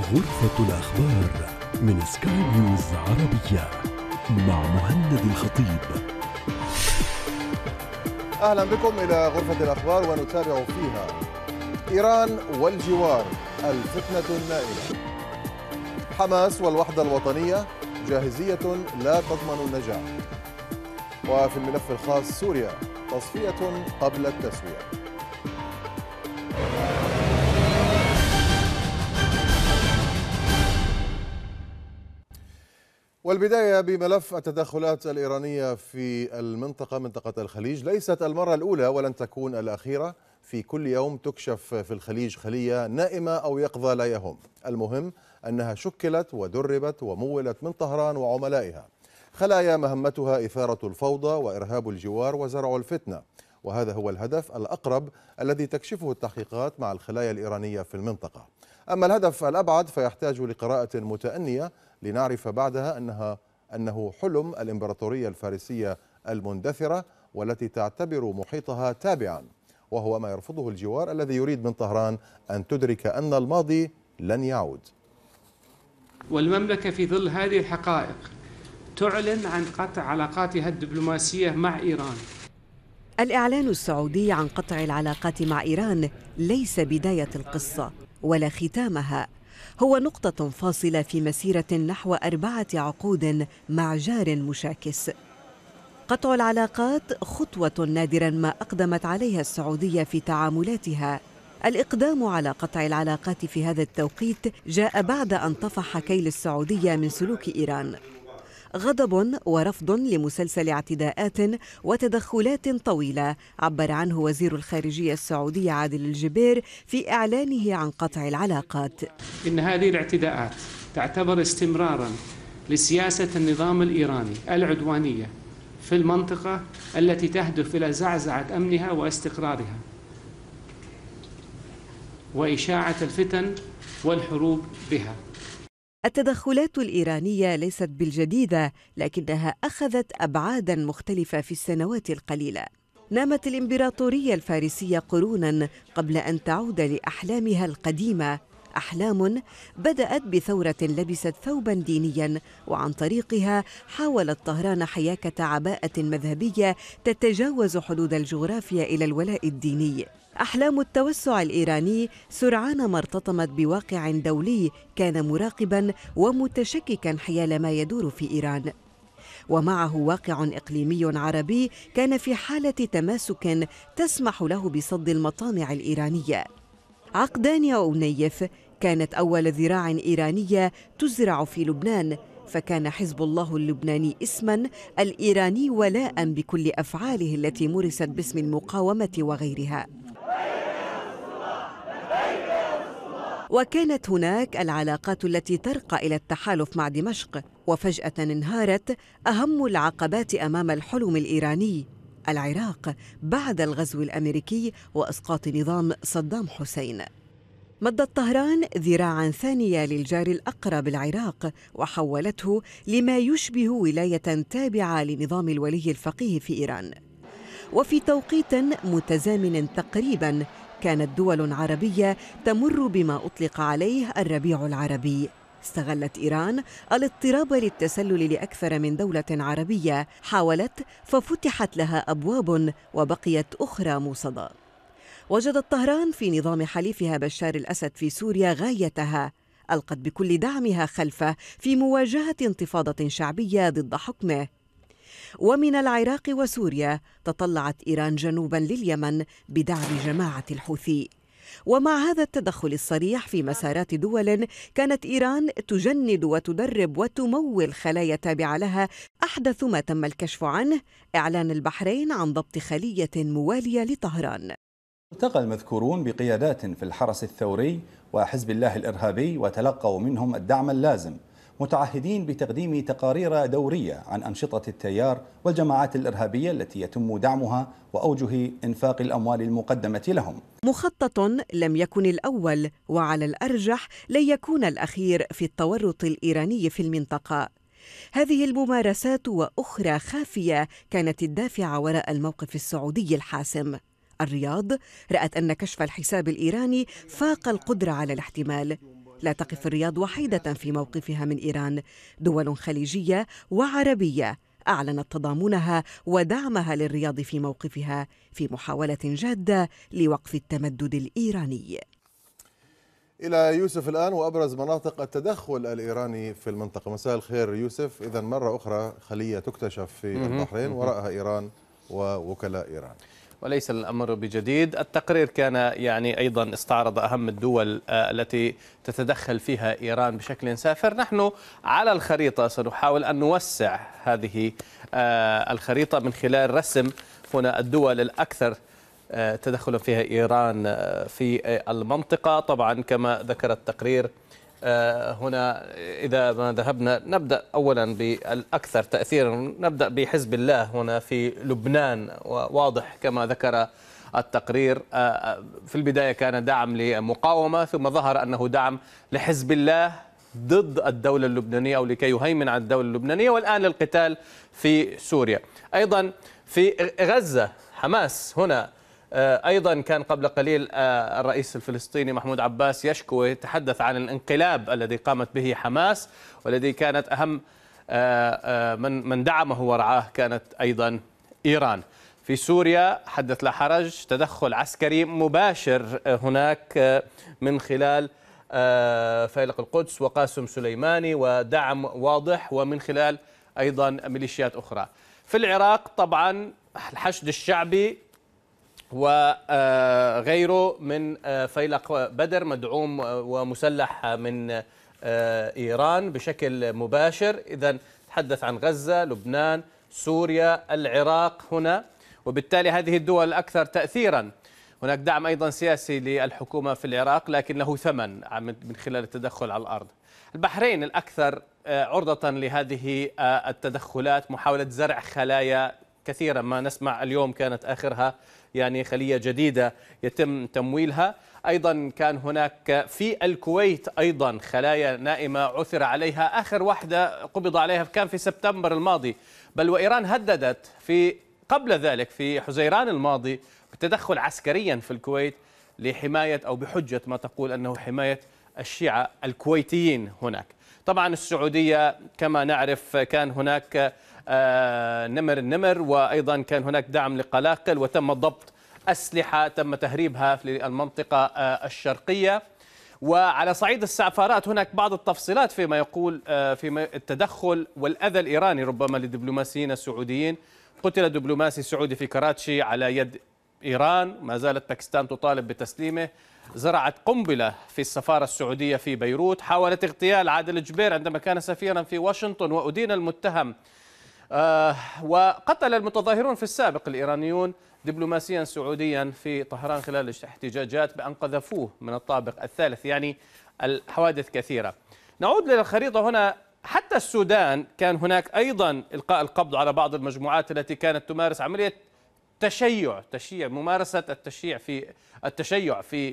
غرفة الأخبار من سكاي نيوز عربية مع مهند الخطيب أهلا بكم إلى غرفة الأخبار ونتابع فيها إيران والجوار الفتنة النائلة حماس والوحدة الوطنية جاهزية لا تضمن النجاح وفي الملف الخاص سوريا تصفية قبل التسوية والبداية بملف التدخلات الإيرانية في المنطقة منطقة الخليج ليست المرة الأولى ولن تكون الأخيرة في كل يوم تكشف في الخليج خلية نائمة أو يقظة لا يهم المهم أنها شكلت ودربت ومولت من طهران وعملائها خلايا مهمتها إثارة الفوضى وإرهاب الجوار وزرع الفتنة وهذا هو الهدف الأقرب الذي تكشفه التحقيقات مع الخلايا الإيرانية في المنطقة أما الهدف الأبعد فيحتاج لقراءة متأنية لنعرف بعدها أنها أنه حلم الإمبراطورية الفارسية المندثرة والتي تعتبر محيطها تابعا وهو ما يرفضه الجوار الذي يريد من طهران أن تدرك أن الماضي لن يعود والمملكة في ظل هذه الحقائق تعلن عن قطع علاقاتها الدبلوماسية مع إيران الإعلان السعودي عن قطع العلاقات مع إيران ليس بداية القصة ولا ختامها هو نقطة فاصلة في مسيرة نحو أربعة عقود مع جار مشاكس قطع العلاقات خطوة نادرا ما أقدمت عليها السعودية في تعاملاتها الإقدام على قطع العلاقات في هذا التوقيت جاء بعد أن طفح كيل السعودية من سلوك إيران غضب ورفض لمسلسل اعتداءات وتدخلات طويله عبر عنه وزير الخارجيه السعودي عادل الجبير في اعلانه عن قطع العلاقات. ان هذه الاعتداءات تعتبر استمرارا لسياسه النظام الايراني العدوانيه في المنطقه التي تهدف الى زعزعه امنها واستقرارها. واشاعه الفتن والحروب بها التدخلات الايرانيه ليست بالجديده لكنها اخذت ابعادا مختلفه في السنوات القليله نامت الامبراطوريه الفارسيه قرونا قبل ان تعود لاحلامها القديمه احلام بدات بثوره لبست ثوبا دينيا وعن طريقها حاولت طهران حياكه عباءه مذهبيه تتجاوز حدود الجغرافيا الى الولاء الديني أحلام التوسع الإيراني سرعان ما ارتطمت بواقع دولي كان مراقبا ومتشككا حيال ما يدور في إيران ومعه واقع اقليمي عربي كان في حاله تماسك تسمح له بصد المطامع الايرانيه عقدان او نيف كانت اول ذراع ايرانيه تزرع في لبنان فكان حزب الله اللبناني اسما الايراني ولاء بكل افعاله التي مرست باسم المقاومه وغيرها وكانت هناك العلاقات التي ترقى إلى التحالف مع دمشق وفجأة انهارت أهم العقبات أمام الحلم الإيراني العراق بعد الغزو الأمريكي وإسقاط نظام صدام حسين مدت طهران ذراعا ثانيه للجار الاقرب العراق وحولته لما يشبه ولايه تابعه لنظام الولي الفقيه في ايران وفي توقيت متزامن تقريبا كانت دول عربية تمر بما أطلق عليه الربيع العربي استغلت إيران الاضطراب للتسلل لأكثر من دولة عربية حاولت ففتحت لها أبواب وبقيت أخرى موصدة وجدت طهران في نظام حليفها بشار الأسد في سوريا غايتها ألقت بكل دعمها خلفه في مواجهة انتفاضة شعبية ضد حكمه ومن العراق وسوريا تطلعت إيران جنوبا لليمن بدعم جماعة الحوثي ومع هذا التدخل الصريح في مسارات دول كانت إيران تجند وتدرب وتمول خلايا تابعة لها أحدث ما تم الكشف عنه إعلان البحرين عن ضبط خلية موالية لطهران التقى المذكورون بقيادات في الحرس الثوري وحزب الله الإرهابي وتلقوا منهم الدعم اللازم متعهدين بتقديم تقارير دورية عن أنشطة التيار والجماعات الإرهابية التي يتم دعمها وأوجه إنفاق الأموال المقدمة لهم مخطط لم يكن الأول وعلى الأرجح لن يكون الأخير في التورط الإيراني في المنطقة هذه الممارسات واخرى خافيه كانت الدافع وراء الموقف السعودي الحاسم الرياض رات ان كشف الحساب الايراني فاق القدره على الاحتمال لا تقف الرياض وحيدة في موقفها من إيران دول خليجية وعربية أعلنت تضامنها ودعمها للرياض في موقفها في محاولة جادة لوقف التمدد الإيراني إلى يوسف الآن وأبرز مناطق التدخل الإيراني في المنطقة مساء الخير يوسف إذا مرة أخرى خلية تكتشف في البحرين وراءها إيران ووكلاء إيران وليس الأمر بجديد التقرير كان يعني أيضا استعرض أهم الدول آه، التي تتدخل فيها إيران بشكل سافر نحن على الخريطة سنحاول أن نوسع هذه آه، الخريطة من خلال رسم هنا الدول الأكثر آه، تدخلا فيها إيران في المنطقة طبعا كما ذكر التقرير آه، هنا إذا ما ذهبنا نبدأ أولا بالأكثر تأثيرا نبدأ بحزب الله هنا في لبنان وواضح كما ذكر التقرير آه، آه، في البداية كان دعم لمقاومة ثم ظهر أنه دعم لحزب الله ضد الدولة اللبنانية أو لكي يهيمن على الدولة اللبنانية والآن للقتال في سوريا أيضا في غزة حماس هنا آه، أيضا كان قبل قليل آه، الرئيس الفلسطيني محمود عباس يشكو ويتحدث عن الانقلاب الذي قامت به حماس والذي كانت أهم آه، من من دعمه ورعاه كانت أيضا إيران في سوريا حدث لا حرج تدخل عسكري مباشر هناك من خلال فيلق القدس وقاسم سليماني ودعم واضح ومن خلال أيضا ميليشيات أخرى في العراق طبعا الحشد الشعبي وغيره آه، من آه، فيلق بدر مدعوم آه، ومسلح من إيران بشكل مباشر إذا تحدث عن غزة لبنان سوريا العراق هنا وبالتالي هذه الدول الأكثر تأثيرا هناك دعم أيضا سياسي للحكومة في العراق لكن له ثمن من خلال التدخل على الأرض البحرين الأكثر عرضة لهذه التدخلات محاولة زرع خلايا كثيرا ما نسمع اليوم كانت آخرها يعني خلية جديدة يتم تمويلها أيضا كان هناك في الكويت أيضا خلايا نائمة عثر عليها آخر واحدة قبض عليها كان في سبتمبر الماضي بل وإيران هددت في قبل ذلك في حزيران الماضي بالتدخل عسكريا في الكويت لحماية أو بحجة ما تقول أنه حماية الشيعة الكويتيين هناك طبعا السعودية كما نعرف كان هناك آه، نمر النمر وأيضا كان هناك دعم لقلاقل وتم ضبط أسلحة تم تهريبها في المنطقة آه، الشرقية وعلى صعيد السعفارات هناك بعض التفصيلات فيما يقول آه، فيما التدخل والأذى الإيراني ربما للدبلوماسيين السعوديين قتل دبلوماسي سعودي في كراتشي على يد إيران ما زالت باكستان تطالب بتسليمه زرعت قنبلة في السفارة السعودية في بيروت حاولت اغتيال عادل جبير عندما كان سفيرا في واشنطن وأدين المتهم آه، وقتل المتظاهرون في السابق الإيرانيون دبلوماسيا سعوديا في طهران خلال الاحتجاجات بأن قذفوه من الطابق الثالث يعني الحوادث كثيرة نعود للخريطة هنا حتى السودان كان هناك أيضا إلقاء القبض على بعض المجموعات التي كانت تمارس عملية تشيع تشيع ممارسة التشيع في التشيع في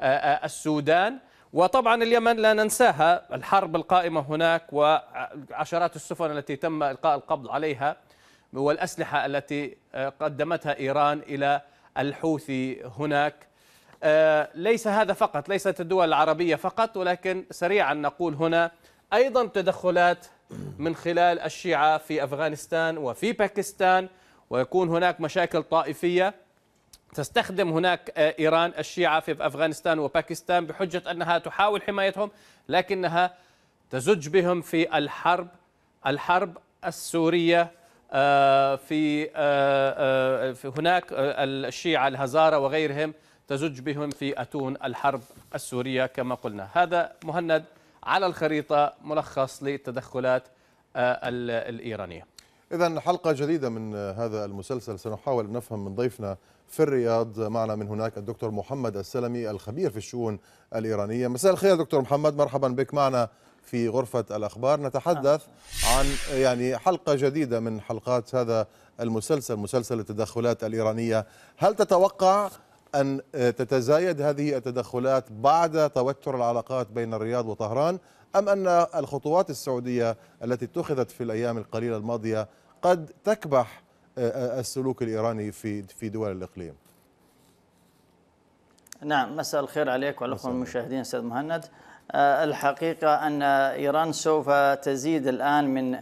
آه، آه، السودان وطبعا اليمن لا ننساها الحرب القائمة هناك وعشرات السفن التي تم إلقاء القبض عليها والأسلحة التي قدمتها إيران إلى الحوثي هناك آه، ليس هذا فقط ليست الدول العربية فقط ولكن سريعا نقول هنا أيضا تدخلات من خلال الشيعة في أفغانستان وفي باكستان ويكون هناك مشاكل طائفية تستخدم هناك آه، إيران الشيعة في أفغانستان وباكستان بحجة أنها تحاول حمايتهم لكنها تزج بهم في الحرب الحرب السورية آه، آه، في هناك الشيعة الهزارة وغيرهم تزج بهم في أتون الحرب السورية كما قلنا هذا مهند على الخريطة ملخص للتدخلات الإيرانية إذا حلقة جديدة من هذا المسلسل سنحاول نفهم من ضيفنا في الرياض معنا من هناك الدكتور محمد السلمي الخبير في الشؤون الإيرانية مساء الخير دكتور محمد مرحبا بك معنا في غرفة الأخبار نتحدث عن يعني حلقة جديدة من حلقات هذا المسلسل مسلسل التدخلات الإيرانية هل تتوقع أن تتزايد هذه التدخلات بعد توتر العلاقات بين الرياض وطهران أم أن الخطوات السعودية التي اتخذت في الأيام القليلة الماضية قد تكبح السلوك الإيراني في في دول الإقليم نعم مساء الخير عليك وعلى الأخوة المشاهدين أستاذ مهند آه، الحقيقة أن إيران سوف تزيد الآن من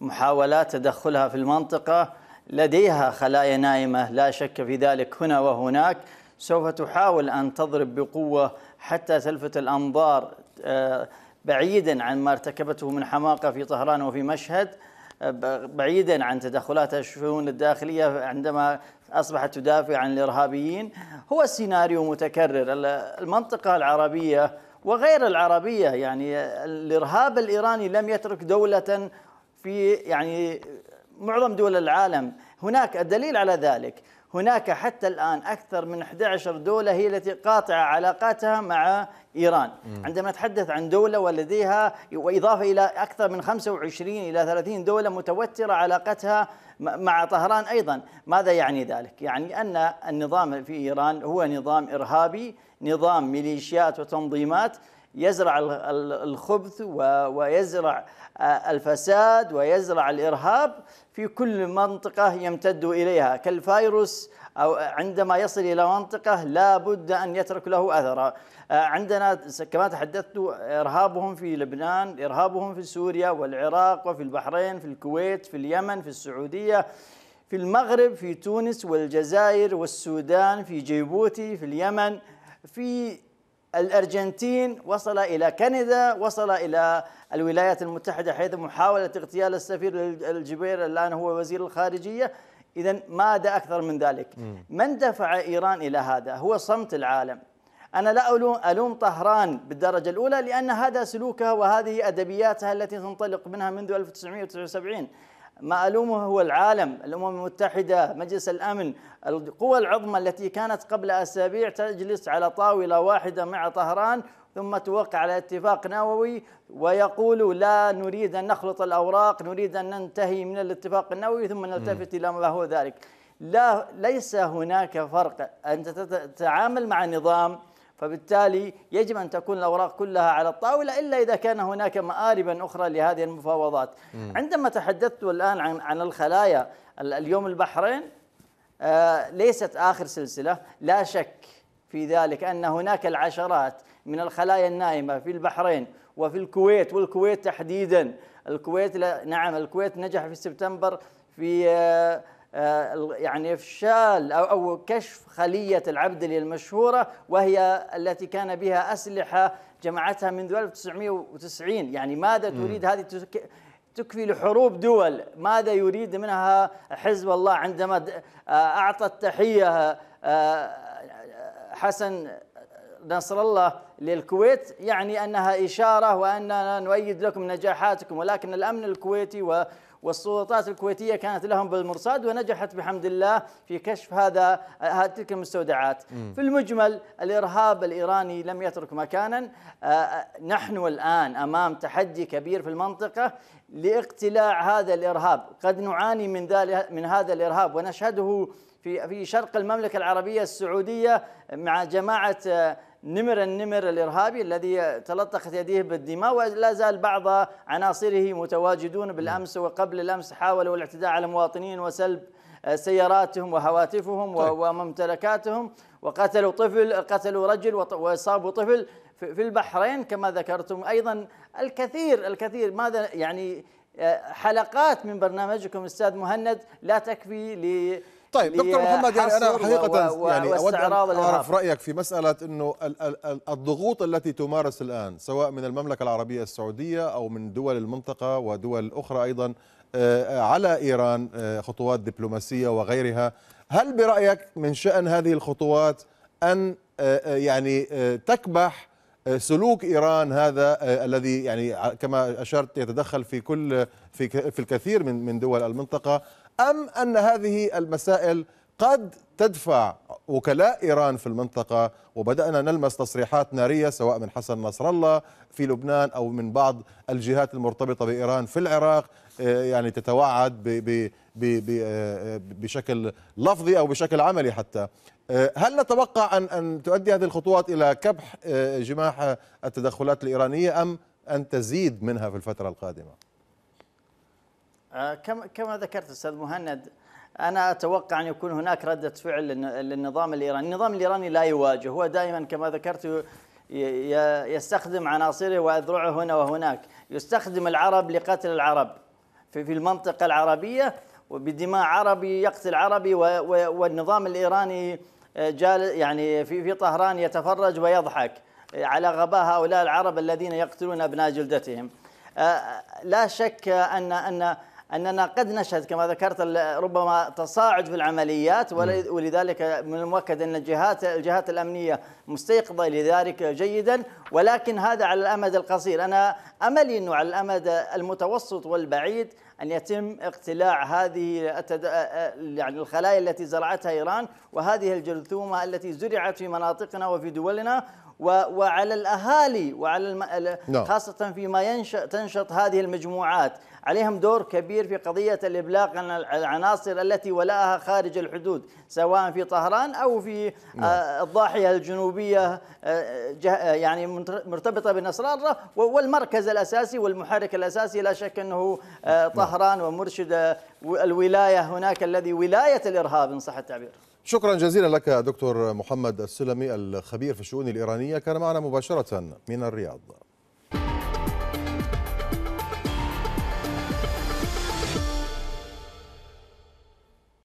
محاولات تدخلها في المنطقة لديها خلايا نائمة لا شك في ذلك هنا وهناك سوف تحاول أن تضرب بقوة حتى تلفت الأنظار آه، بعيدا عن ما ارتكبته من حماقة في طهران وفي مشهد بعيدا عن تدخلات الشؤون الداخلية عندما أصبحت تدافع عن الإرهابيين هو سيناريو متكرر المنطقة العربية وغير العربية يعني الإرهاب الإيراني لم يترك دولة في يعني معظم دول العالم هناك الدليل على ذلك هناك حتى الآن أكثر من 11 دولة هي التي قاطعة علاقاتها مع إيران م. عندما نتحدث عن دولة ولديها وإضافة إلى أكثر من 25 إلى 30 دولة متوترة علاقتها مع طهران أيضا ماذا يعني ذلك؟ يعني أن النظام في إيران هو نظام إرهابي نظام ميليشيات وتنظيمات يزرع الخبث ويزرع آه، الفساد ويزرع الارهاب في كل منطقه يمتد اليها كالفيروس أو عندما يصل إلى منطقة لا بد أن يترك له أثرا آه، عندنا كما تحدثت إرهابهم في لبنان إرهابهم في سوريا والعراق وفي البحرين في الكويت في اليمن في السعودية في المغرب في تونس والجزائر والسودان في جيبوتي في اليمن في الأرجنتين وصل إلى كندا وصل إلى الولايات المتحدة حيث محاولة اغتيال السفير الجبير الآن هو وزير الخارجية إذا ماذا أكثر من ذلك من دفع إيران إلى هذا هو صمت العالم أنا لا ألوم طهران بالدرجة الأولى لأن هذا سلوكها وهذه أدبياتها التي تنطلق منها منذ 1979 ما ألومه هو العالم الأمم المتحدة مجلس الأمن القوى العظمى التي كانت قبل أسابيع تجلس على طاولة واحدة مع طهران ثم توقع على اتفاق نووي ويقول لا نريد أن نخلط الأوراق نريد أن ننتهي من الاتفاق النووي ثم نلتفت إلى ما هو ذلك لا ليس هناك فرق أنت تتعامل مع نظام فبالتالي يجب أن تكون الأوراق كلها على الطاولة إلا إذا كان هناك مآربا أخرى لهذه المفاوضات م. عندما تحدثت الآن عن, عن الخلايا اليوم البحرين آه ليست آخر سلسلة لا شك في ذلك أن هناك العشرات من الخلايا النائمة في البحرين وفي الكويت والكويت تحديدا الكويت نعم الكويت نجح في سبتمبر في آه آه، يعني افشال او او كشف خليه العبد المشهوره وهي التي كان بها اسلحه جمعتها منذ 1990 يعني ماذا تريد هذه تكفي لحروب دول ماذا يريد منها حزب الله عندما آه، اعطى التحيه آه، حسن نصر الله للكويت يعني انها اشاره واننا نؤيد لكم نجاحاتكم ولكن الامن الكويتي و والسلطات الكويتية كانت لهم بالمرصاد ونجحت بحمد الله في كشف هذا تلك المستودعات في المجمل الإرهاب الإيراني لم يترك مكانا آه، نحن الآن أمام تحدي كبير في المنطقة لاقتلاع هذا الإرهاب قد نعاني من, من هذا الإرهاب ونشهده في في شرق المملكة العربية السعودية مع جماعة آه، نمر النمر الإرهابي الذي تلطخت يديه بالدماء ولا زال بعض عناصره متواجدون بالأمس وقبل الأمس حاولوا الاعتداء على المواطنين وسلب سياراتهم وهواتفهم طيب. وممتلكاتهم وقتلوا طفل قتلوا رجل وصابوا طفل في البحرين كما ذكرتم أيضا الكثير الكثير ماذا يعني آه، حلقات من برنامجكم استاذ مهند لا تكفي طيب دكتور محمد يعني انا حقيقه و... يعني اود ان اعرف رايك في مساله انه الضغوط التي تمارس الان سواء من المملكه العربيه السعوديه او من دول المنطقه ودول اخرى ايضا آه، على ايران آه، خطوات دبلوماسيه وغيرها هل برايك من شان هذه الخطوات ان آه، يعني تكبح سلوك ايران هذا الذي يعني كما اشرت يتدخل في كل في في الكثير من من دول المنطقه أم أن هذه المسائل قد تدفع وكلاء إيران في المنطقة وبدأنا نلمس تصريحات نارية سواء من حسن نصر الله في لبنان أو من بعض الجهات المرتبطة بإيران في العراق آه، يعني تتوعد آه، بشكل لفظي أو بشكل عملي حتى آه، هل نتوقع أن, أن تؤدي هذه الخطوات إلى كبح جماح التدخلات الإيرانية أم أن تزيد منها في الفترة القادمة؟ آه، كما كما ذكرت استاذ مهند انا اتوقع ان يكون هناك رده فعل للنظام الايراني، النظام الايراني لا يواجه، هو دائما كما ذكرت يستخدم عناصره واذرعه هنا وهناك، يستخدم العرب لقتل العرب في في المنطقه العربيه وبدماء عربي يقتل عربي والنظام الايراني آه، جال يعني في في طهران يتفرج ويضحك على غباء هؤلاء العرب الذين يقتلون ابناء جلدتهم. آه، لا شك ان ان أننا قد نشهد كما ذكرت ربما تصاعد في العمليات ولذلك من المؤكد أن الجهات الجهات الأمنية مستيقظة لذلك جيدا ولكن هذا على الأمد القصير أنا أملي أنه على الأمد المتوسط والبعيد أن يتم اقتلاع هذه يعني الخلايا التي زرعتها إيران وهذه الجرثومة التي زرعت في مناطقنا وفي دولنا وعلى الأهالي وعلى نعم. خاصة فيما ينشأ تنشط هذه المجموعات عليهم دور كبير في قضية الإبلاغ عن العناصر التي ولاها خارج الحدود سواء في طهران أو في آه، نعم. الضاحية الجنوبية آه، آه، يعني مرتبطة الله والمركز الأساسي والمحرك الأساسي لا شك أنه نعم. طهران ومرشد الولاية هناك الذي ولاية الإرهاب إن صح التعبير شكرا جزيلا لك دكتور محمد السلمي الخبير في الشؤون الإيرانية كان معنا مباشرة من الرياض